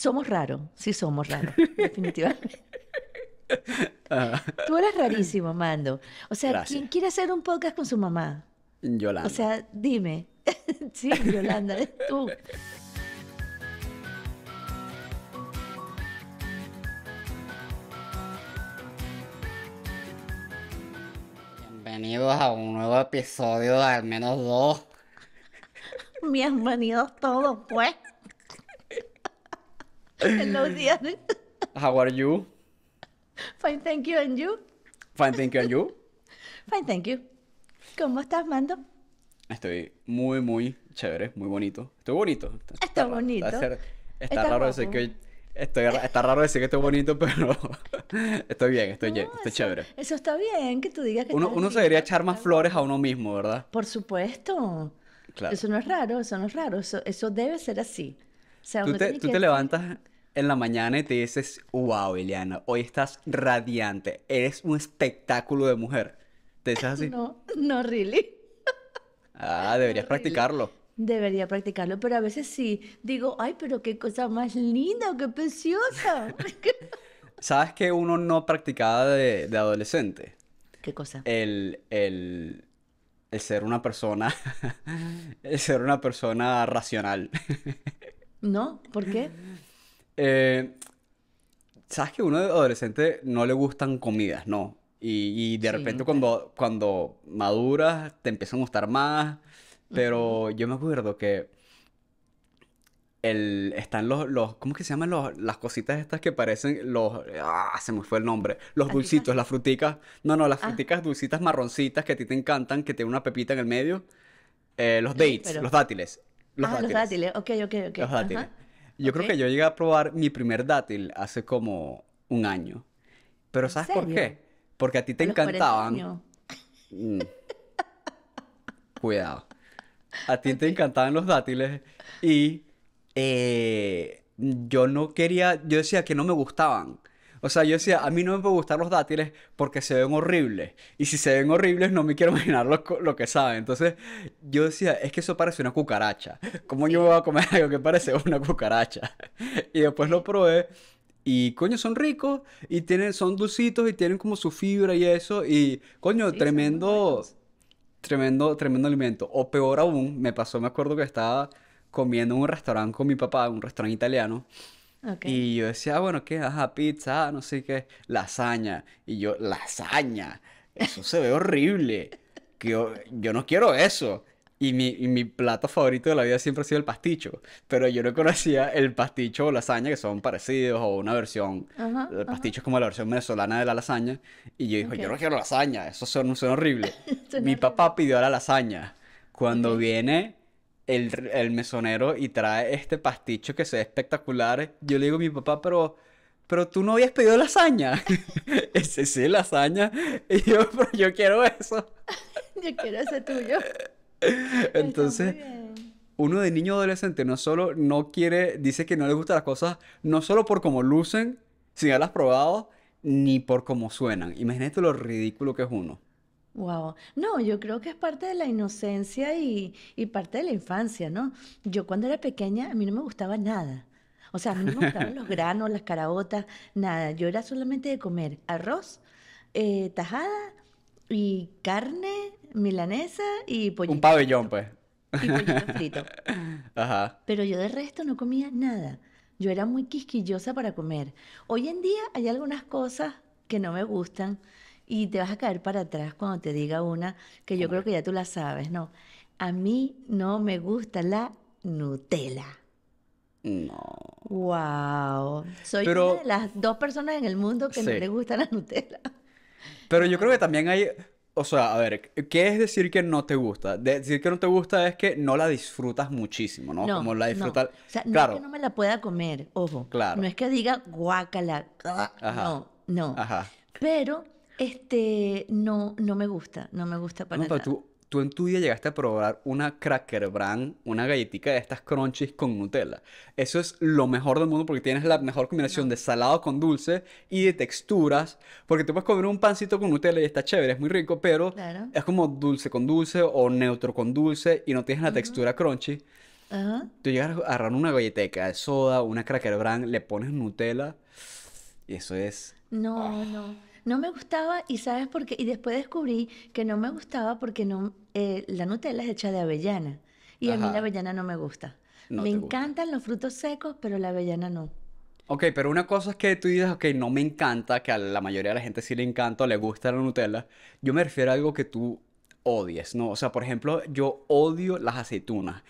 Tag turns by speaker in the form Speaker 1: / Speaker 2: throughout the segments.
Speaker 1: Somos raros, sí somos raros, definitivamente.
Speaker 2: Ah. Tú
Speaker 1: eres rarísimo, Mando. O sea, ¿quién quiere hacer un podcast con su mamá? Yolanda. O sea, dime. sí, Yolanda, eres tú.
Speaker 2: Bienvenidos a un nuevo episodio de al menos dos.
Speaker 1: Bienvenidos todos, pues. Hello,
Speaker 2: How are you?
Speaker 1: Fine, thank you, and you?
Speaker 2: Fine, thank you, and you?
Speaker 1: Fine, thank you. ¿Cómo estás, Mando?
Speaker 2: Estoy muy, muy chévere, muy bonito. Estoy bonito. Está, bonito. Está, raro decir que... Estoy, bonito, pero estoy bien, estoy, estoy chévere.
Speaker 1: Eso está bien, que tú digas que... Uno, uno se debería
Speaker 2: echar más flores a uno mismo, ¿verdad?
Speaker 1: Por supuesto. Eso no es raro, eso no es raro, eso debe ser así tú te,
Speaker 2: levantas en la mañana y te dices, wow, Eliana, hoy estás radiante, eres un espectáculo de mujer. ¿Te dices así?
Speaker 1: No, no really.
Speaker 2: ah, deberías practicarlo.
Speaker 1: Debería practicarlo, pero a veces sí. Digo, ay, pero qué cosa más linda, qué preciosa.
Speaker 2: ¿Sabes que uno no practicaba de, de adolescente? ¿Qué cosa? El, el, el ser una persona, el ser una persona racional.
Speaker 1: ¿No? ¿Por qué?
Speaker 2: Eh, ¿Sabes que uno de adolescente no le gustan comidas, no? Y, de repente cuando, cuando maduras te empiezan a gustar más. Pero yo me acuerdo que están los, los, ¿cómo que se llaman los, las cositas estas que parecen los, ah, se me fue el nombre, los dulcitos, las fruticas, no, no, las ah. fruticas dulcitas marroncitas que a ti te encantan, que tienen una pepita en el medio, eh, los dates, los dátiles, los ah, los
Speaker 1: dátiles, ok, ok, ok. Los dátiles.
Speaker 2: Yo creo que yo llegué a probar mi primer dátil hace como un año. Pero ¿sabes por qué? Porque a ti te encantaban. Mm. Cuidado. A ti te encantaban los dátiles y eh, yo no quería, yo decía que no me gustaban. O sea, yo decía, a mí no me pueden gustar los dátiles porque se ven horribles. Y si se ven horribles, no me quiero imaginar lo, que saben. Entonces, yo decía, es que eso parece una cucaracha. ¿Cómo yo voy a comer algo que parece una cucaracha? Y después lo probé. Y coño, son ricos. Y tienen, son dulcitos y tienen como su fibra y eso. Y coño, tremendo. Tremendo, tremendo alimento. O peor aún, me pasó, me acuerdo que estaba comiendo en un restaurante con mi papá, un restaurante italiano. Y yo decía, ah, bueno, ¿qué? Ajá, pizza, ah, no sé qué, lasaña. Y yo, lasaña, eso se ve horrible. Que yo, no quiero eso. Y mi, plato favorito de la vida siempre ha sido el pasticho. Pero yo no conocía el pasticho o lasaña, que son parecidos, o una versión. el pasticho es como la versión venezolana de la lasaña. Y yo dije, yo no quiero lasaña, eso suena, son horrible. mi papá pidió la lasaña. Cuando viene el, mesonero y trae este pasticho que se ve espectacular. Yo le digo a mi papá, pero, pero tú no habías pedido lasaña. Ese sí, lasaña. Y yo, pero yo quiero eso.
Speaker 1: yo quiero ese tuyo.
Speaker 2: Entonces, uno de niño adolescente no solo no quiere, dice que no le gustan las cosas, no solo por cómo lucen, sin haberlas probado, ni por cómo suenan. Imagínate lo ridículo que es uno.
Speaker 1: Wow. No, yo creo que es parte de la inocencia y, parte de la infancia, ¿no? Yo cuando era pequeña a mí no me gustaba nada. O sea, a mí no me gustaban los granos, las caraotas, nada. Yo era solamente de comer arroz, eh, tajada y carne milanesa y Un
Speaker 2: pabellón, pues. Y frito. Ajá.
Speaker 1: Pero yo de resto no comía nada. Yo era muy quisquillosa para comer. Hoy en día hay algunas cosas que no me gustan y te vas a caer para atrás cuando te diga una que yo creo que ya tú la sabes, ¿no? A mí no me gusta la Nutella. No. Wow. Soy una de las dos personas en el mundo que no le gusta la Nutella.
Speaker 2: Pero yo creo que también hay, o sea, a ver, ¿qué es decir que no te gusta? decir que no te gusta es que no la disfrutas muchísimo, ¿no? Como la disfrutas. No. O sea, no es que no me
Speaker 1: la pueda comer, ojo. Claro. No es que diga guácala. Ah, Ajá. No, no. Ajá. Pero este, no, no me gusta, no me gusta para no, nada. Tú,
Speaker 2: tú, en tu día llegaste a probar una Cracker Brand, una galletita de estas crunchies con Nutella. Eso es lo mejor del mundo porque tienes la mejor combinación de salado con dulce y de texturas. Porque tú puedes comer un pancito con Nutella y está chévere, es muy rico, pero es como dulce con dulce o neutro con dulce y no tienes la textura crunchy. Tú llegas a agarrar una galleteca de soda, una Cracker Brand, le pones Nutella y eso es...
Speaker 1: No, ¡Ah! no. No me gustaba y sabes por qué. Y después descubrí que no me gustaba porque no, eh, la Nutella es hecha de avellana. Y a mí la avellana no me gusta. me encantan los frutos secos, pero la avellana no.
Speaker 2: Ok, pero una cosa es que tú dices, ok, no me encanta, que a la mayoría de la gente sí le encanta le gusta la Nutella. Yo me refiero a algo que tú odies, ¿no? O sea, por ejemplo, yo odio las aceitunas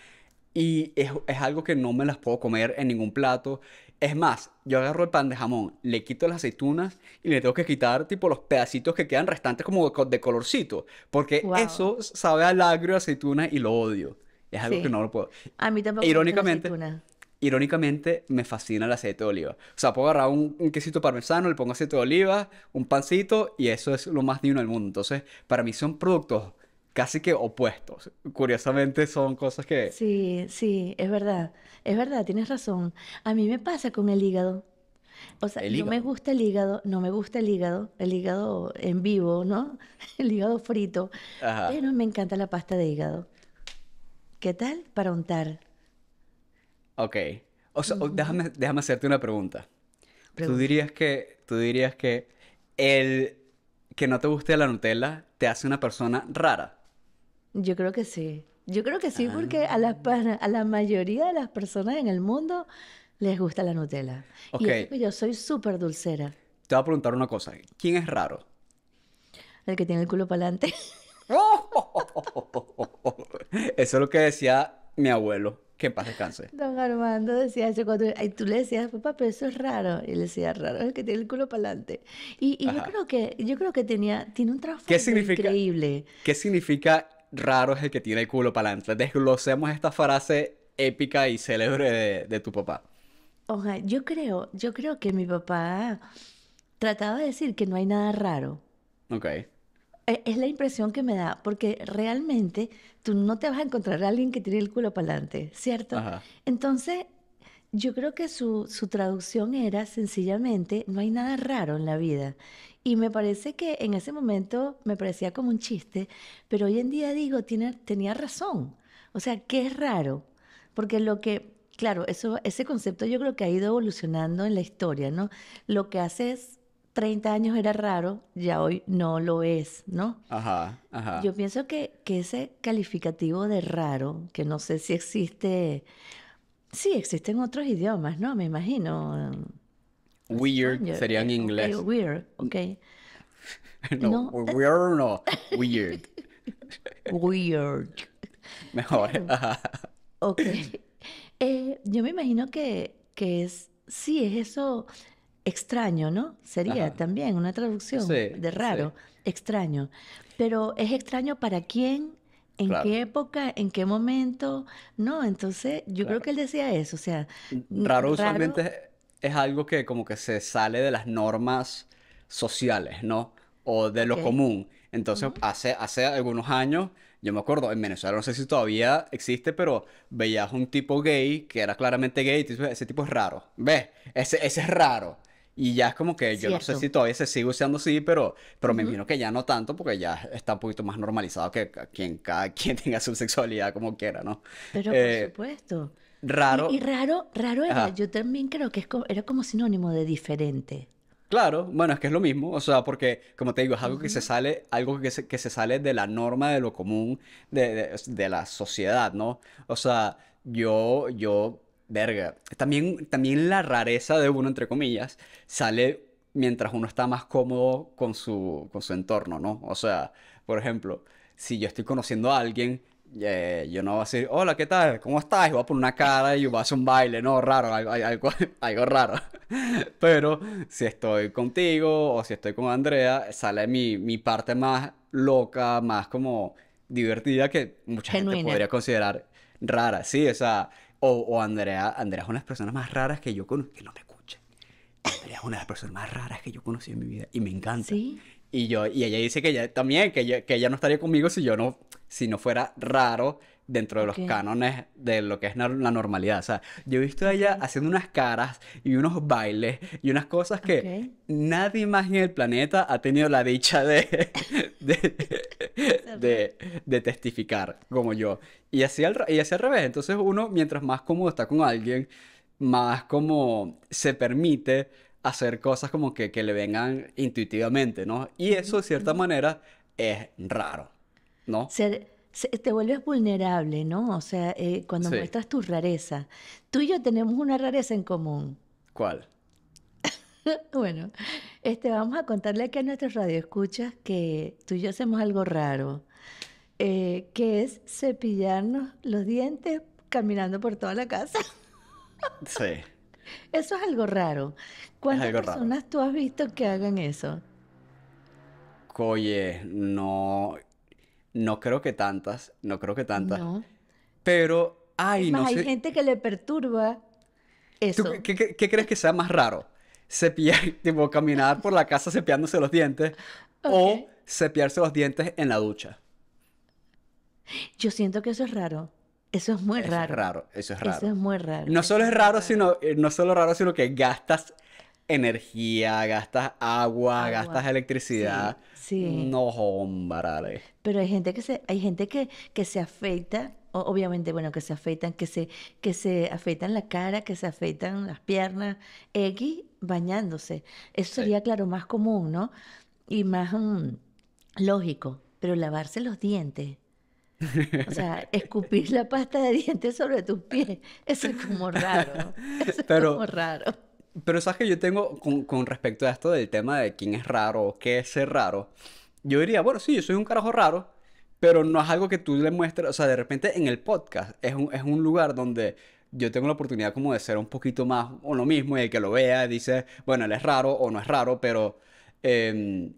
Speaker 2: y es, algo que no me las puedo comer en ningún plato. Es más, yo agarro el pan de jamón, le quito las aceitunas y le tengo que quitar tipo los pedacitos que quedan restantes como de, colorcito, porque eso sabe al agrio aceituna y lo odio. Es algo que no lo puedo.
Speaker 1: A mí tampoco. Irónicamente,
Speaker 2: aceituna. irónicamente me fascina el aceite de oliva. O sea, puedo agarrar un, un, quesito parmesano, le pongo aceite de oliva, un pancito y eso es lo más divino del mundo. Entonces, para mí son productos casi que opuestos. Curiosamente son cosas que...
Speaker 1: Sí, sí, es verdad, es verdad, tienes razón. A mí me pasa con el hígado. O sea, no me gusta el hígado, no me gusta el hígado, el hígado en vivo, ¿no? El hígado frito. Pero me encanta la pasta de hígado. ¿Qué tal para untar?
Speaker 2: Ok. O déjame, hacerte una pregunta. Tú dirías que, tú dirías que el que no te guste la Nutella te hace una persona rara.
Speaker 1: Yo creo que sí. Yo creo que sí, porque a la, ah. a la mayoría de las personas en el mundo les gusta la Nutella. Y yo soy súper dulcera.
Speaker 2: Te voy a preguntar una cosa. ¿Quién es raro?
Speaker 1: El que tiene el culo para adelante.
Speaker 2: eso es lo que decía mi abuelo. Que en paz descanse.
Speaker 1: Don Armando decía eso cuando... tú le decías, papá, pero eso es raro. Y le decía, raro, el que tiene el culo para adelante. Y, y yo creo que, yo creo que tenía, tiene un trabajo
Speaker 2: increíble. ¿Qué significa raro es el que tiene el culo para adelante. Desglosemos esta frase épica y célebre de, tu papá.
Speaker 1: Ojalá, yo creo, yo creo que mi papá trataba de decir que no hay nada raro. Ok. E, es la impresión que me da, porque realmente tú no te vas a encontrar a alguien que tiene el culo para adelante, ¿cierto? Entonces, yo creo que su, su, traducción era sencillamente, no hay nada raro en la vida. Y me parece que en ese momento me parecía como un chiste, pero hoy en día digo, tiene, tenía razón. O sea, que es raro, porque lo que, claro, eso, ese concepto yo creo que ha ido evolucionando en la historia, ¿no? Lo que hace 30 años era raro, ya hoy no lo es, ¿no?
Speaker 2: Ajá, ajá. Yo
Speaker 1: pienso que, que, ese calificativo de raro, que no sé si existe, sí, existen otros idiomas, ¿no? Me imagino.
Speaker 2: Weird sería en eh, inglés.
Speaker 1: weird, ok.
Speaker 2: No, no, weird no, weird. Weird. Mejor.
Speaker 1: ok. Eh, yo me imagino que, que es, sí, es eso extraño, ¿no? Sería también una traducción de raro, extraño. Pero es extraño para quién, en qué época, en qué momento, ¿no? Entonces, yo creo que él decía eso, o sea...
Speaker 2: Raro usualmente es algo que como que se sale de las normas sociales, ¿no? O de lo común. Entonces, hace, hace algunos años, yo me acuerdo, en Venezuela no sé si todavía existe, pero veías un tipo gay que era claramente gay, y dices, ese tipo es raro. ¿Ves? Ese, ese es raro. Y ya es como que yo no sé si todavía se sigue usando así, pero, pero me imagino que ya no tanto, porque ya está un poquito más normalizado que quien, cada quien tenga su sexualidad como quiera, ¿no? Pero por eh,
Speaker 1: supuesto
Speaker 2: raro. Y, raro,
Speaker 1: raro era. Yo también creo que es era como sinónimo de diferente.
Speaker 2: Claro, bueno, es que es lo mismo, o sea, porque como te digo, es algo que se sale, algo que sale de la norma, de lo común, de, la sociedad, ¿no? O sea, yo, yo, verga, también, también la rareza de uno, entre comillas, sale mientras uno está más cómodo con su, con su entorno, ¿no? O sea, por ejemplo, si yo estoy conociendo a alguien yo no voy a decir, hola, ¿qué tal? ¿Cómo estás? Y voy a poner una cara y voy a hacer un baile, ¿no? Raro, algo, algo, raro. Pero si estoy contigo o si estoy con Andrea, sale mi, mi parte más loca, más como divertida que mucha gente podría considerar rara, sí, o sea, o, Andrea, Andrea es una de las personas más raras que yo conozco, que no me escuche. Andrea es una de las personas más raras que yo conocí en mi vida y me encanta. ¿Sí? Y yo, y ella dice que ella también, que, ella no estaría conmigo si yo no, si no fuera raro dentro de los cánones de lo que es la normalidad. O sea, yo he visto a ella haciendo unas caras y unos bailes y unas cosas que nadie más en el planeta ha tenido la dicha de, de, testificar como yo. Y así, y así al revés. Entonces uno, mientras más cómodo está con alguien, más como se permite hacer cosas como que, le vengan intuitivamente, ¿no? Y eso de cierta manera es raro, ¿no? Se,
Speaker 1: te vuelves vulnerable, ¿no? O sea, eh, cuando muestras tu rareza. Tú y yo tenemos una rareza en común. ¿Cuál? bueno, este, vamos a contarle aquí a nuestros radioescuchas que tú y yo hacemos algo raro, eh, que es cepillarnos los dientes caminando por toda la casa. sí. Eso es algo raro. ¿Cuántas personas tú has visto que hagan eso?
Speaker 2: Oye, no. No creo que tantas. No creo que tantas. No. Pero. hay más, no hay
Speaker 1: gente que le perturba
Speaker 2: eso. ¿Tú, qué, crees que sea más raro? Cepillar, tipo, caminar por la casa cepiándose los dientes o cepiarse los dientes en la ducha.
Speaker 1: Yo siento que eso es raro. Eso es muy raro.
Speaker 2: raro. Eso es raro. Eso es muy raro. No solo es raro, sino, eh, no solo raro, sino que gastas energía, gastas agua, gastas electricidad. Sí, No, hombre.
Speaker 1: Pero hay gente que se, hay gente que, que se afecta, obviamente, bueno, que se afeitan, que se, que se afeitan la cara, que se afeitan las piernas, X, bañándose. Eso sería, claro, más común, ¿no? Y más mm, lógico. Pero lavarse los dientes. O sea, escupir la pasta de dientes sobre tus pies, eso es como raro.
Speaker 2: es como raro. Pero sabes que yo tengo, con, respecto a esto del tema de quién es raro o qué es ser raro, yo diría, bueno, sí, yo soy un carajo raro, pero no es algo que tú le muestres, o sea, de repente en el podcast es un, lugar donde yo tengo la oportunidad como de ser un poquito más o lo mismo y el que lo vea dice, bueno, él es raro o no es raro, pero em,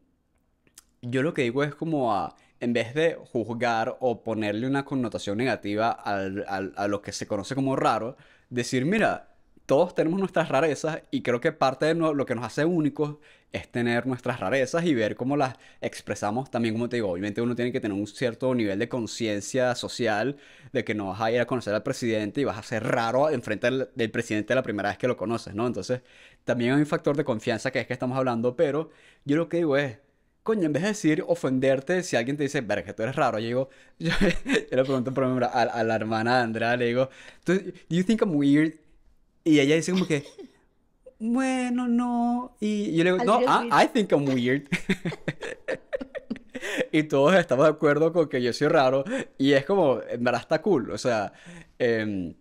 Speaker 2: yo lo que digo es como a, en vez de juzgar o ponerle una connotación negativa a lo que se conoce como raro, decir, mira, todos tenemos nuestras rarezas y creo que parte de lo que nos hace únicos es tener nuestras rarezas y ver cómo las expresamos también, como te digo, obviamente uno tiene que tener un cierto nivel de conciencia social de que no vas a ir a conocer al presidente y vas a ser raro enfrente del, del presidente la primera vez que lo conoces, ¿no? Entonces, también hay un factor de confianza que es que estamos hablando, pero yo lo que digo es, coño, en vez de decir ofenderte, si alguien te dice, verga, tú eres raro, yo yo, le pregunto por ejemplo a, la hermana Andrea, le digo, ¿do you think I'm weird? Y ella dice como que, bueno, no. Y yo le digo, no, ah, I, think I'm weird. y todos estamos de acuerdo con que yo soy raro. Y es como, en verdad está cool. O sea, em,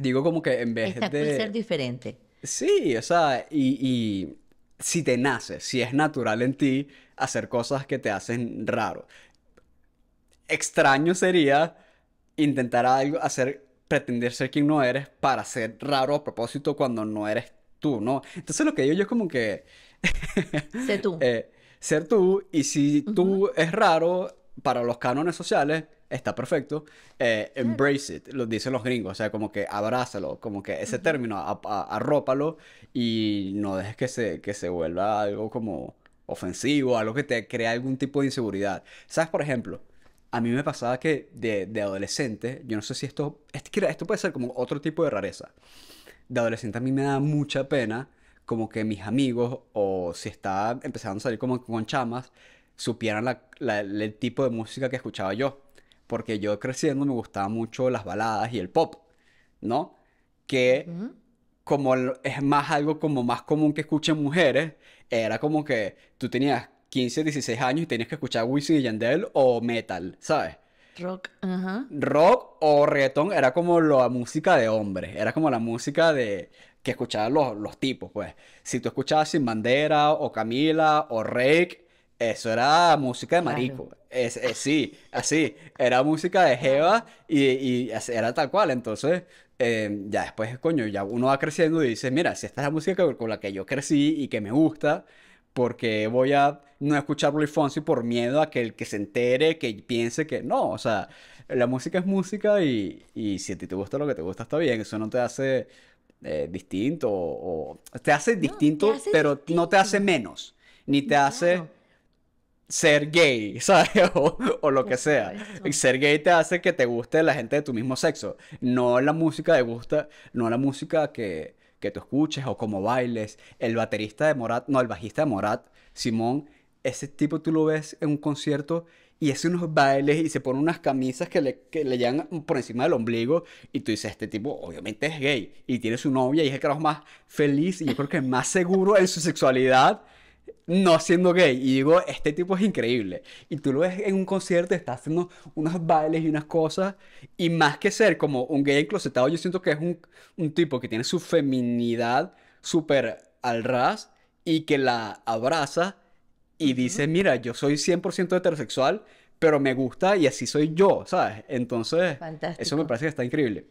Speaker 2: digo como que en vez está de. ser
Speaker 1: diferente.
Speaker 2: Sí, o sea, y, si te nace, si es natural en ti hacer cosas que te hacen raro. Extraño sería intentar algo, hacer pretender ser quien no eres para ser raro a propósito cuando no eres tú, ¿no? Entonces lo que digo yo es como que... ser tú. Eh, ser tú y si tú es raro para los cánones sociales, está perfecto. Eh, embrace it, lo dicen los gringos, o sea, como que abrázalo, como que ese término, arrópalo y no dejes que se, que se vuelva algo como ofensivo, algo que te crea algún tipo de inseguridad. ¿Sabes, por ejemplo? a mí me pasaba que de, adolescente, yo no sé si esto, esto, puede ser como otro tipo de rareza. De adolescente a mí me daba mucha pena como que mis amigos o si está empezando a salir como con chamas, supieran el tipo de música que escuchaba yo. Porque yo creciendo me gustaba mucho las baladas y el pop, ¿no? Que como es más algo como más común que escuchen mujeres, era como que tú tenías 15, 16 años y tienes que escuchar Wisin y Yandel o metal, ¿sabes? Rock, ajá. Rock o reggaetón era como la música de hombre, era como la música de que escuchaban los, tipos, pues. Si tú escuchabas Sin Bandera o Camila o Rake, eso era música de marico. Es, sí, así. Era música de Jeva y, era tal cual. Entonces, em, ya después, coño, ya uno va creciendo y dice, mira, si esta es la música con la que yo crecí y que me gusta, porque voy a no escuchar Luis Fonsi por miedo a que el que se entere, que piense que no, o sea, la música es música y, si a ti te gusta lo que te gusta está bien, eso no te hace eh, distinto o, te hace distinto, pero no te hace menos, ni te hace ser gay, ¿sabes? O, lo que sea. Ser gay te hace que te guste la gente de tu mismo sexo, no la música te gusta, no la música que que tú escuches o como bailes. El baterista de Morat, no, el bajista de Morat, Simón, ese tipo tú lo ves en un concierto y hace unos bailes y se pone unas camisas que le, le llegan por encima del ombligo y tú dices, este tipo obviamente es gay y tiene su novia y es el que más feliz y yo creo que es más seguro en su sexualidad no siendo gay. Y digo, este tipo es increíble. Y tú lo ves en un concierto, está haciendo unos bailes y unas cosas. Y más que ser como un gay enclosetado, yo siento que es un, un tipo que tiene su feminidad súper al ras y que la abraza y dices, dice, mira, yo soy 100% heterosexual, pero me gusta y así soy yo, ¿sabes? Entonces, eso me parece que está increíble.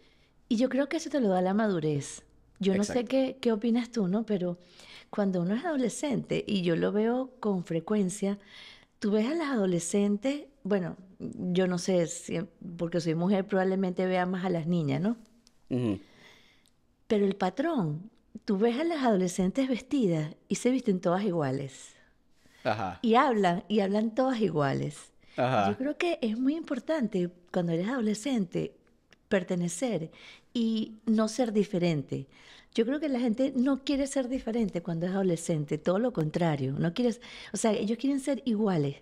Speaker 1: Y yo creo que eso te lo da la madurez. Yo no sé qué, opinas tú, ¿no? Pero cuando uno es adolescente, y yo lo veo con frecuencia, tú ves a las adolescentes, bueno, yo no sé, si, porque soy mujer, probablemente vea más a las niñas, ¿no? Pero el patrón, tú ves a las adolescentes vestidas y se visten todas iguales y hablan, y hablan todas iguales. Yo creo que es muy importante cuando eres adolescente pertenecer y no ser diferente. Yo creo que la gente no quiere ser diferente cuando es adolescente, todo lo contrario. No quieres, o sea, ellos quieren ser iguales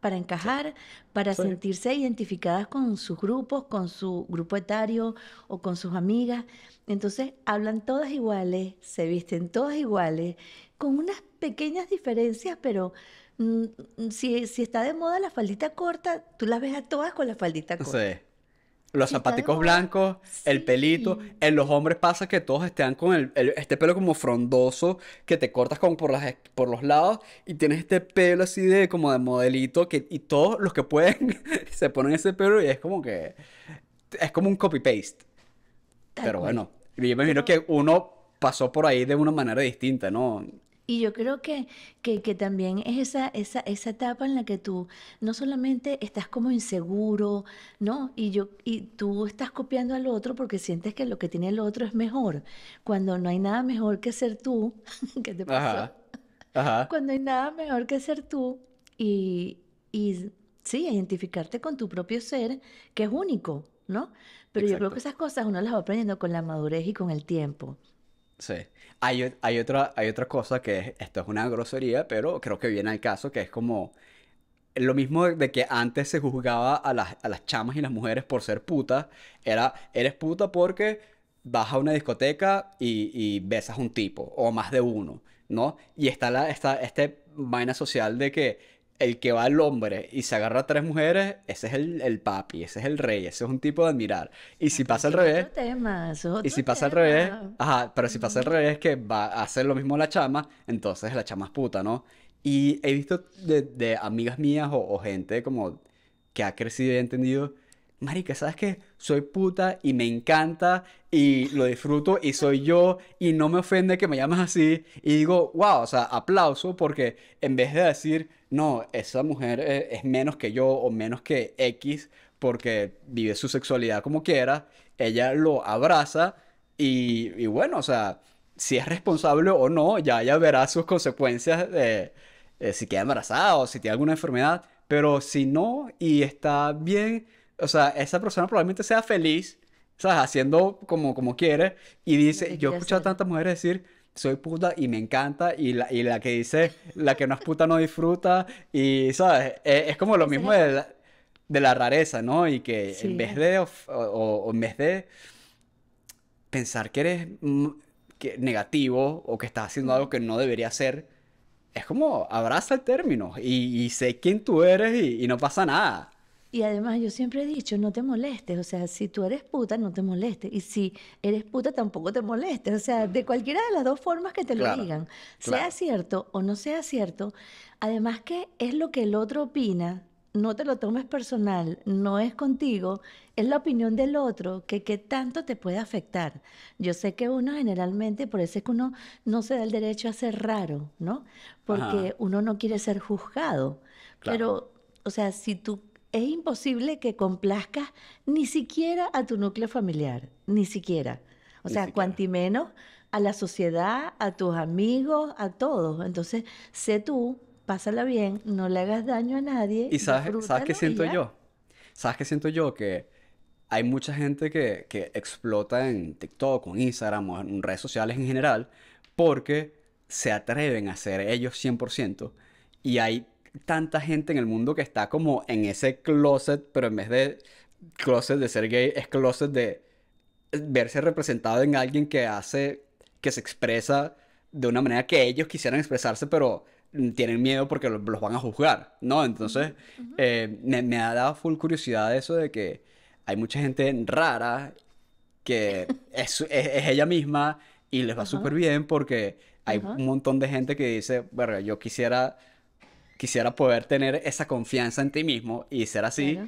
Speaker 1: para encajar, para sentirse identificadas con sus grupos, con su grupo etario o con sus amigas. Entonces hablan todas iguales, se visten todas iguales, con unas pequeñas diferencias, pero mm, si, está de moda la faldita corta, tú las ves a todas con la faldita corta.
Speaker 2: Los zapáticos zapaticos blancos, el pelito. En los hombres pasa que todos están con este pelo como frondoso, que te cortas como por, las, por los lados y tienes este pelo así de como de modelito, que, y todos los que pueden se ponen ese pelo y es como que es como un copy-paste. Pero bueno, yo me imagino que uno pasó por ahí de una manera distinta, ¿no?
Speaker 1: Y yo creo que, también es esa, esa, esa, etapa en la que tú no solamente estás como inseguro, ¿no? Y, yo, y tú estás copiando al otro porque sientes que lo que tiene el otro es mejor, cuando no hay nada mejor que ser tú. ¿Qué te pasó? Ajá, Cuando hay nada mejor que ser tú y, y sí, identificarte con tu propio ser, que es único, ¿no? Pero yo creo que esas cosas uno las va aprendiendo con la madurez y con el tiempo.
Speaker 2: Sí. Hay, hay, otra, hay cosa que es, esto es una grosería, pero creo que viene al caso, que es como lo mismo de que antes se juzgaba a las, chamas y las mujeres por ser putas, era, eres puta porque vas a una discoteca y, besas besas un tipo, o más de uno, ¿no? Y está, la, está este vaina social de que el que va al hombre y se agarra a tres mujeres, ese es el, el, papi, ese es el rey, ese es un tipo de admirar. Y si ah, pasa al revés. y si pasa al revés. Ajá, pero si pasa al revés, que va a hacer lo mismo la chama, entonces la chama es puta, ¿no? Y he visto de, amigas mías o, o, gente como que ha crecido y ha entendido Marica, ¿sabes qué? Soy puta y me encanta y lo disfruto y soy yo y no me ofende que me llames así. Y digo, wow, o sea, aplauso porque en vez de decir, no, esa mujer eh, es menos que yo o menos que X porque vive su sexualidad como quiera, ella lo abraza y, bueno, o sea, si es responsable o no, ya ella verá sus consecuencias de si queda embarazada o si tiene alguna enfermedad. Pero si no y está bien o sea, esa persona probablemente sea feliz, ¿sabes? Haciendo como, como quiere y dice, yo he escuchado a tantas mujeres decir, soy puta y me encanta y la, y la que dice, la que no es puta no disfruta y, ¿sabes? E, es, como lo mismo de la, rareza, ¿no? Y que en vez de, o, en vez de pensar que eres que, negativo o que estás haciendo algo mm. que no debería hacer, es como abraza el término y, sé quién tú eres y, y no pasa nada.
Speaker 1: Y además yo siempre he dicho, no te molestes, o sea, si tú eres puta, no te molestes. Y si eres puta, tampoco te molestes. O sea, de cualquiera de las dos formas que te lo digan, sea cierto o no sea cierto, además que es lo que el otro opina, no te lo tomes personal, no es contigo, es la opinión del otro que, que tanto te puede afectar. Yo sé que uno generalmente, por eso es que uno no se da el derecho a ser raro, ¿no? Porque uno no quiere ser juzgado. Pero, o sea, si tú es imposible que complazcas ni siquiera a tu núcleo familiar, ni siquiera. O sea, cuantimeno menos a la sociedad, a tus amigos, a todos. Entonces, sé tú, pásala bien, no le hagas daño a nadie. ¿Y sabes, ¿sabes qué siento yo?
Speaker 2: ¿Sabes qué siento yo? Que hay mucha gente que, que explota en TikTok, en Instagram o en redes sociales en general, porque se atreven a ser ellos 100%. Y hay tanta gente en el mundo que está como en ese closet, pero en vez de closet de ser gay, es closet de verse representado en alguien que hace, que se expresa de una manera que ellos quisieran expresarse, pero tienen miedo porque los van a juzgar, ¿no? Entonces, eh, me, ha dado full curiosidad eso de que hay mucha gente rara que es, ella misma y les va súper bien porque hay un montón de gente que dice, bueno, yo quisiera quisiera poder tener esa confianza en ti mismo y ser así.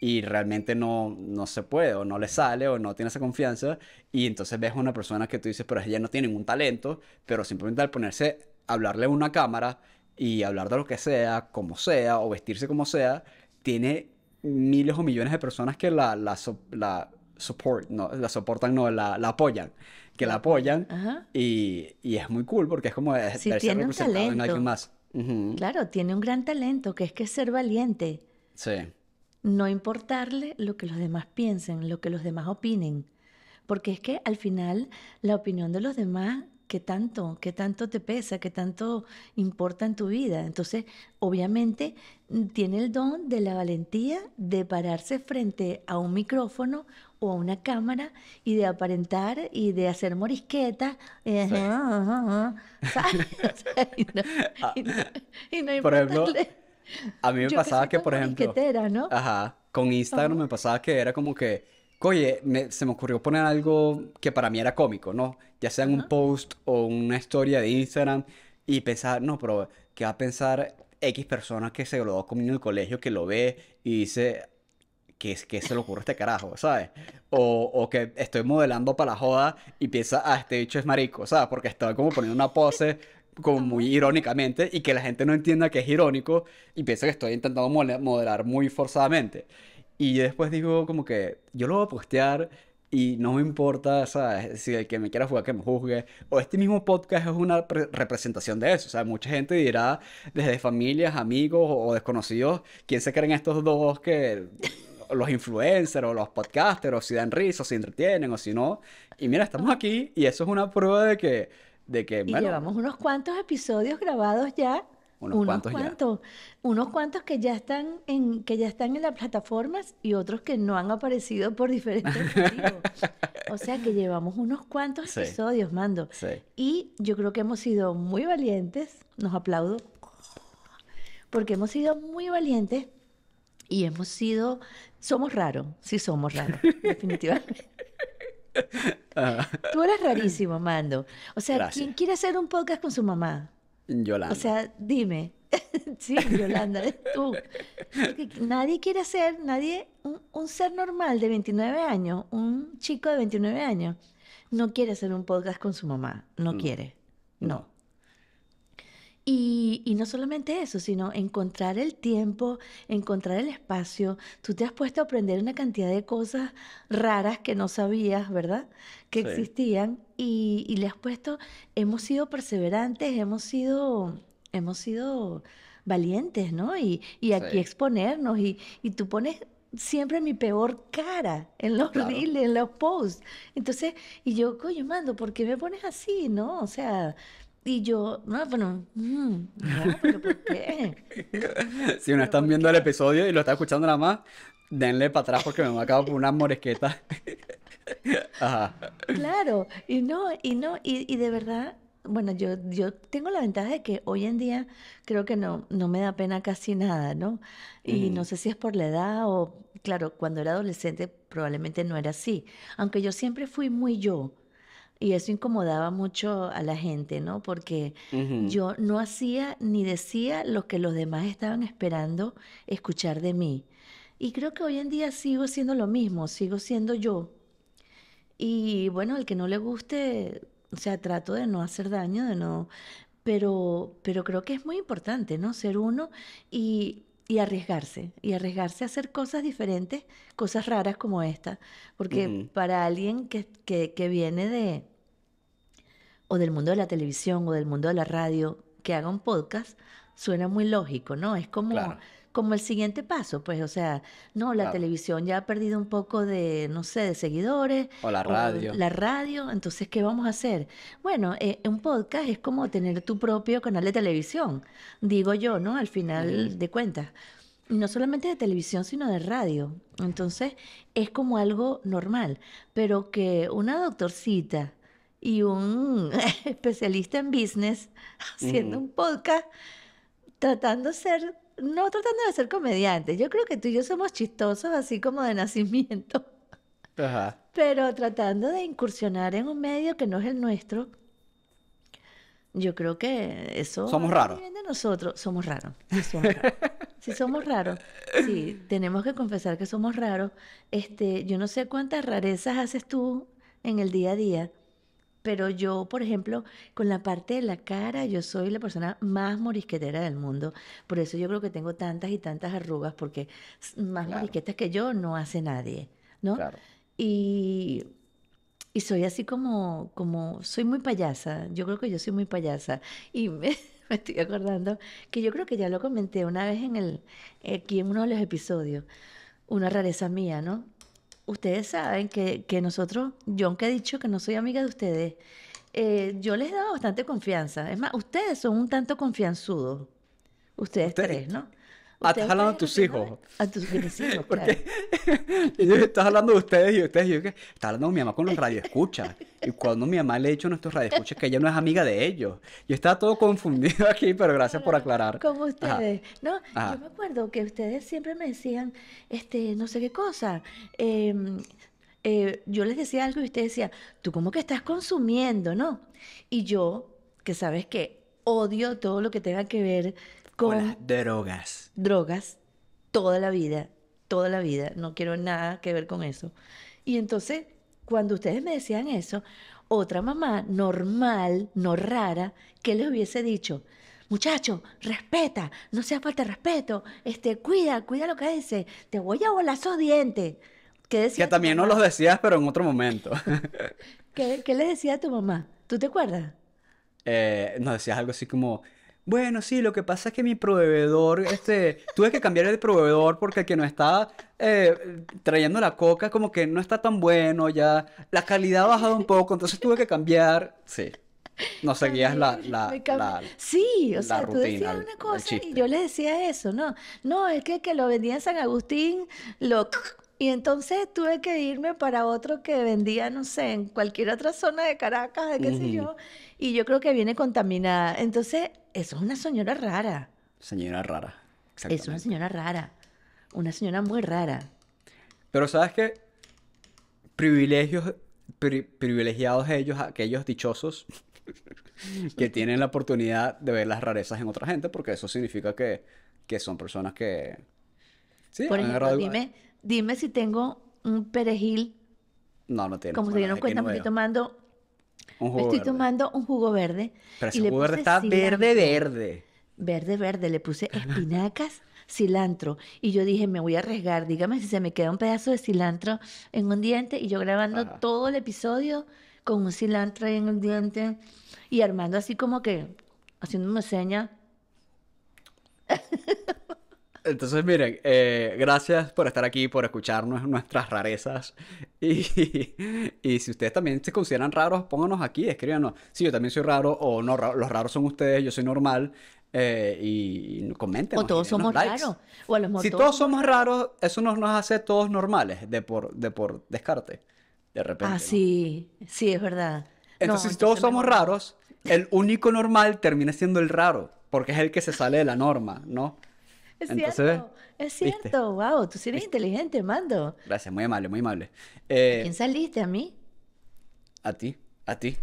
Speaker 2: Y realmente no, no se puede, o no le sale, o no tiene esa confianza. Y entonces ves a una persona que tú dices, pero ella no tiene ningún talento, pero simplemente al ponerse, hablarle a una cámara y hablar de lo que sea, como sea, o vestirse como sea, tiene miles o millones de personas que la, la, la support, no, la soportan, no, la, apoyan, que la apoyan Y, es muy cool porque es como si tiene representado talento. en alguien más.
Speaker 1: Claro, tiene un gran talento, que es que es ser valiente. Sí. No importarle lo que los demás piensen, lo que los demás opinen. Porque es que al final la opinión de los demás ¿Qué tanto? ¿Qué tanto te pesa? ¿Qué tanto importa en tu vida? Entonces, obviamente, mm, tiene el don de la valentía de pararse frente a un micrófono o a una cámara y de aparentar y de hacer morisqueta. y a
Speaker 2: mí me pasaba que, por ejemplo... con Instagram me pasaba que era como que oye, se me ocurrió poner algo que para mí era cómico, ¿no? Ya sea en un post o una historia de Instagram y pensar, no, pero ¿qué va a pensar X persona que se graduó conmigo en el colegio, que lo ve y dice, ¿qué, qué se le ocurre a este carajo, ¿sabes? O, o, que estoy modelando para la joda y piensa, ah, este bicho es marico, ¿sabes? Porque estaba como poniendo una pose como muy irónicamente y que la gente no entienda que es irónico y piensa que estoy intentando modelar muy forzadamente. Y después digo como que yo lo voy a postear y no me importa, ¿sabes? Si el que me quiera jugar que me juzgue. O este mismo podcast es una representación de eso. O sea, mucha gente dirá, desde familias, amigos o, desconocidos, ¿quién se creen estos dos que los influencers o los podcasters, o si dan risa, o si entretienen, o si no? Y mira, estamos aquí y eso es una prueba de que... De que, y bueno, llevamos
Speaker 1: unos cuantos episodios grabados ya
Speaker 2: unos, cuantos,
Speaker 1: Unos cuantos que ya están en, que ya están en las plataformas y otros que no han aparecido por diferentes motivos. O sea que llevamos unos cuantos episodios, mando. Y yo creo que hemos sido muy valientes, nos aplaudo, porque hemos sido muy valientes y hemos sido, somos raros, sí somos raros, definitivamente.
Speaker 2: Ah. Tú eres
Speaker 1: rarísimo, Mando. O sea, ¿quién quiere hacer un podcast con su mamá? Yolanda. O sea, dime. sí, Yolanda, eres tú. nadie quiere ser, nadie, un, ser normal de 29 años, un chico de 29 años, no quiere hacer un podcast con su mamá. No, mm. quiere. No. Y, y, no solamente eso, sino encontrar el tiempo, encontrar el espacio. Tú te has puesto a aprender una cantidad de cosas raras que no sabías, ¿verdad? Que existían y, le has puesto, hemos sido perseverantes, hemos sido, hemos sido valientes, ¿no? Y, y aquí exponernos y, y tú pones siempre mi peor cara en los reels, en los posts. Entonces, y yo, coño, mando, ¿por qué me pones así? No, o sea, y yo, no, bueno, mm, ¿por
Speaker 2: qué? si no están viendo el episodio y lo están escuchando nada más, denle para atrás porque me, acabo con una moresqueta.
Speaker 1: Claro, y no, y no, y, de verdad, bueno, yo, yo tengo la ventaja de que hoy en día creo que no, no me da pena casi nada, ¿no? Y no sé si es por la edad o, claro, cuando era adolescente probablemente no era así, aunque yo siempre fui muy yo y eso incomodaba mucho a la gente, ¿no? Porque yo no hacía ni decía lo que los demás estaban esperando escuchar de mí. Y creo que hoy en día sigo siendo lo mismo, sigo siendo yo. Y bueno, al que no le guste, o sea, trato de no hacer daño, de no, pero, pero creo que es muy importante, ¿no? Ser uno y, y arriesgarse, y arriesgarse a hacer cosas diferentes, cosas raras como esta, porque para alguien que, que, que viene de, o del mundo de la televisión o del mundo de la radio, que haga un podcast, suena muy lógico, ¿no? Es como como el siguiente paso, pues, o sea, no, la televisión ya ha perdido un poco de, no sé, de seguidores. O la radio. la radio, entonces, ¿qué vamos a hacer? Bueno, eh, un podcast es como tener tu propio canal de televisión, digo yo, ¿no? Al final de cuentas no solamente de televisión, sino de radio. Entonces, es como algo normal, pero que una doctorcita y un especialista en business haciendo un podcast, tratando de ser no tratando de ser comediante. Yo creo que tú y yo somos chistosos así como de nacimiento. Pero tratando de incursionar en un medio que no es el nuestro, yo creo que eso. Somos raros. de nosotros. Somos raros. si somos raros. sí, somos raros. Sí, tenemos que confesar que somos raros. Este, yo no sé cuántas rarezas haces tú en el día a día. Pero yo, por ejemplo, con la parte de la cara, yo soy la persona más morisquetera del mundo. Por eso yo creo que tengo tantas y tantas arrugas, porque más morisquetas que yo no hace nadie, ¿no? Claro. Y, y, soy así como, como, soy muy payasa. Yo creo que yo soy muy payasa. Y me, estoy acordando que yo creo que ya lo comenté una vez en el, aquí en uno de los episodios, una rareza mía, ¿no? ustedes saben que, nosotros, yo aunque he dicho que no soy amiga de ustedes, eh, yo les he dado bastante confianza. Es más, ustedes son un tanto confianzudos. ustedes tres, ¿no? Ah, estás hablando
Speaker 2: de tus hijos. A tus hijos, Porque yo estás hablando de ustedes y ustedes. yo que hablando de mi mamá con los radioescuchas. y cuando mi mamá le ha dicho a nuestros radioescuchas que ella no es amiga de ellos. Yo estaba todo confundido aquí, pero gracias por aclarar. Como ustedes.
Speaker 1: No, yo me acuerdo que ustedes siempre me decían, este, no sé qué cosa. Em, eh, yo les decía algo y ustedes decía, tú como que estás consumiendo, ¿no? Y yo, que sabes que odio todo lo que tenga que ver con,
Speaker 2: drogas.
Speaker 1: Drogas toda la vida, toda la vida. No quiero nada que ver con eso. Y entonces, cuando ustedes me decían eso, otra mamá normal, no rara, que les hubiese dicho, muchacho, respeta, no sea falta de respeto, este, cuida, cuida lo que dice, te voy a volar esos dientes. ¿Qué decía que también no los
Speaker 2: decías, pero en otro momento.
Speaker 1: ¿Qué, ¿Qué, le decía a tu mamá? ¿Tú te acuerdas?
Speaker 2: Eh, nos decías algo así como, bueno, sí, lo que pasa es que mi proveedor, este, tuve que cambiar el proveedor porque el que no está eh, trayendo la coca como que no está tan bueno, ya la calidad ha bajado un poco, entonces tuve que cambiar. Sí. No seguías la, la, la,
Speaker 1: Sí, o sea, tú decías una cosa y yo le decía eso, ¿no? No, es que, que lo vendía en San Agustín, lo... Y entonces tuve que irme para otro que vendía, no sé, en cualquier otra zona de Caracas, de qué sé yo, y yo creo que viene contaminada. Entonces es una señora rara.
Speaker 2: Señora rara. Es una
Speaker 1: señora rara. Una señora muy rara.
Speaker 2: Pero sabes qué? privilegios, privilegiados ellos, aquellos dichosos que tienen la oportunidad de ver las rarezas en otra gente, porque eso significa que, que son personas que... Sí, Por ejemplo, dime,
Speaker 1: dime si tengo un perejil.
Speaker 2: No, no tiene. Como se dieron cuenta, me estoy tomando estoy
Speaker 1: tomando un jugo verde. Pero ese y verde verde, verde. Verde, Le puse espinacas, cilantro. Y yo dije, me voy a arriesgar. Dígame si se me queda un pedazo de cilantro en un diente. Y yo grabando todo el episodio con un cilantro en el diente. Y Armando así como que haciendo una seña.
Speaker 2: Entonces, miren, eh, gracias por estar aquí, por escucharnos nuestras rarezas. Y, y, si ustedes también se consideran raros, pónganos aquí, escríbanos. Sí, yo también soy raro, o no, los raros son ustedes, yo soy normal. Eh, y comenten. O todos somos raros.
Speaker 1: si todos somos raros,
Speaker 2: eso nos, nos hace todos normales, de por, de por descarte. De repente. Ah,
Speaker 1: sí, sí, es verdad.
Speaker 2: Entonces, si todos somos raros, el único normal termina siendo el raro, porque es el que se sale de la norma, ¿no?
Speaker 1: Es cierto, es cierto, wow, tú eres inteligente, mando.
Speaker 2: Gracias, muy amable, muy amable. ¿A eh, quién saliste? ¿A mí? A ti, a ti.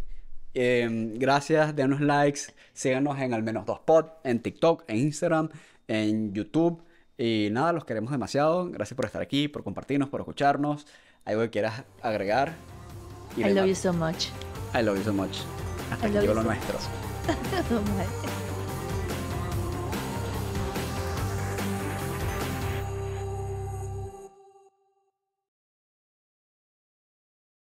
Speaker 2: Em, gracias, denos likes, síganos en al menos dos pod, en TikTok, en Instagram, en YouTube. Y nada, los queremos demasiado. Gracias por estar aquí, por compartirnos, por escucharnos. ¿Algo que quieras agregar? I love you so much. I love you so much. Hasta aquí lo nuestro.